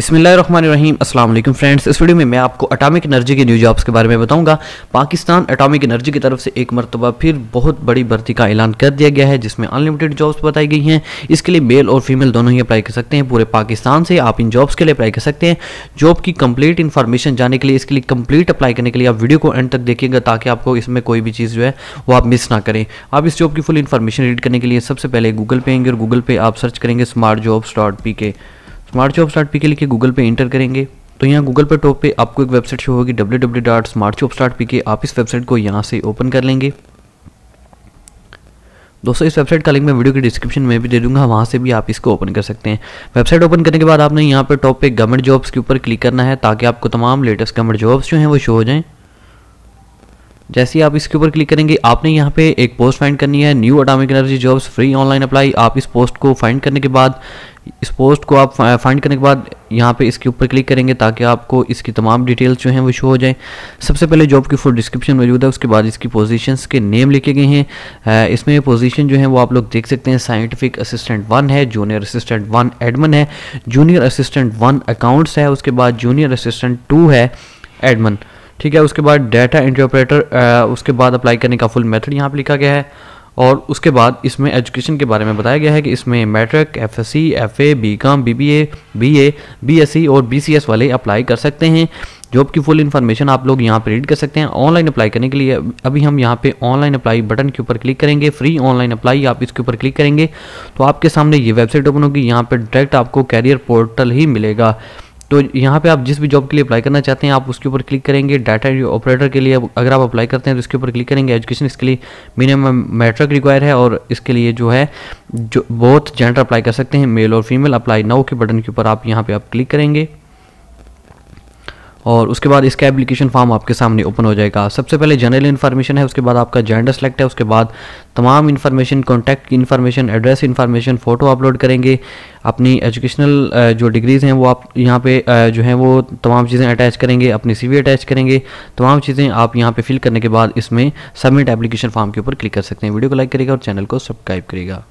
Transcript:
अस्सलाम वालेकुम फ्रेंड्स इस वीडियो में मैं आपको एटॉमिक एनर्जी के न्यू जॉब्स के बारे में बताऊंगा पाकिस्तान एटॉमिक एनर्जी की तरफ से एक मरतबा फिर बहुत बड़ी भर्ती का ऐलान कर दिया गया है जिसमें अनलिमिटेड जॉब्स बताई गई हैं इसके लिए मेल और फीमेल दोनों ही अप्लाई कर सकते हैं पूरे पाकिस्तान से आप इन जॉब्स के लिए अप्लाई कर सकते हैं जॉब की कम्प्लीट इन्फॉर्मेशन जाने के लिए इसके लिए कम्प्लीट अप्लाई करने के लिए आप वीडियो को एंड तक देखिएगा ताकि आपको इसमें कोई भी चीज़ जो है वो आप मिस ना करें आप इस जॉब की फुल इन्फॉर्मेशन रीड करने के लिए सबसे पहले गूगल पे आएंगे और गूगल पे आप सर्च करेंगे smart jobs dot P K smart job start P K लिखे गूगल पे इंटर करेंगे तो यहाँ गूगल पे टॉप पे आपको एक वेबसाइट शो होगी W W dot smart job start P K आप इस वेबसाइट को यहाँ से ओपन कर लेंगे दोस्तों इस वेबसाइट का लिंक मैं वीडियो के डिस्क्रिप्शन में भी दे दूंगा वहाँ से भी आप इसको ओपन कर सकते हैं वेबसाइट ओपन करने के बाद आपने यहाँ पर टॉप पे गवर्नमेंट जॉब्स के ऊपर क्लिक करना है ताकि आपको तमाम लेटेस्ट गवर्नमेंट जॉब्स जो हैं वो शो हो जाएँ जैसे ही आप इसके ऊपर क्लिक करेंगे आपने यहाँ पे एक पोस्ट फाइंड करनी है new atomic energy jobs free online apply आप इस पोस्ट को फाइंड करने के बाद इस पोस्ट को आप फाइंड करने के बाद यहाँ पे इसके ऊपर क्लिक करेंगे ताकि आपको इसकी तमाम डिटेल्स जो हैं वो शो हो जाएं सबसे पहले जॉब की फुल डिस्क्रिप्शन मौजूद है उसके बाद इसकी पोजीशंस के नेम लिखे गए हैं इसमें पोजीशन जो है वो आप लोग देख सकते हैं साइंटिफिक असिस्टेंट वन है जूनियर असिस्टेंट वन एडमन है जूनियर असिस्टेंट वन अकाउंट्स है उसके बाद जूनियर असिस्टेंट टू है एडमन ठीक है उसके बाद डाटा इंटरप्रेटर उसके बाद अप्लाई करने का फुल मेथड यहाँ पर लिखा गया है और उसके बाद इसमें एजुकेशन के बारे में बताया गया है कि इसमें matric F S C F A B com B B A B A B S C और बी सी एस वाले अप्लाई कर सकते हैं जॉब की फुल इन्फॉर्मेशन आप लोग यहाँ पर रीड कर सकते हैं ऑनलाइन अप्लाई करने के लिए अभी हम यहाँ पे ऑनलाइन अप्लाई बटन के ऊपर क्लिक करेंगे फ्री ऑनलाइन अप्लाई आप इसके ऊपर क्लिक करेंगे तो आपके सामने ये वेबसाइट ओपन होगी यहाँ पर डायरेक्ट आपको कैरियर पोर्टल ही मिलेगा तो यहाँ पे आप जिस भी जॉब के लिए अप्लाई करना चाहते हैं आप उसके ऊपर क्लिक करेंगे डाटा ऑपरेटर के लिए अगर आप अप्लाई करते हैं तो इसके ऊपर क्लिक करेंगे एजुकेशन इसके लिए मिनिमम मैट्रिक रिक्वायर है और इसके लिए जो है जो बहुत जेंडर अप्लाई कर सकते हैं मेल और फीमेल अप्लाई नाउ के बटन के ऊपर आप यहाँ पर आप क्लिक करेंगे और उसके बाद इसका एप्लीकेशन फॉर्म आपके सामने ओपन हो जाएगा सबसे पहले जनरल इन्फॉर्मेशन है उसके बाद आपका जेंडर सेलेक्ट है उसके बाद तमाम information contact information address information photo upload करेंगे अपनी एजुकेशनल जो डिग्रीज़ हैं वो आप यहाँ पे जो है वो तमाम चीज़ें अटैच करेंगे अपनी सी अटैच करेंगे तमाम चीज़ें आप यहाँ पर फिल करने के बाद इसमें सबमिट एप्लीकेशन फॉर्म के ऊपर क्लिक कर सकते हैं वीडियो को लाइक करेगा और चैनल को सब्सक्राइब करेगा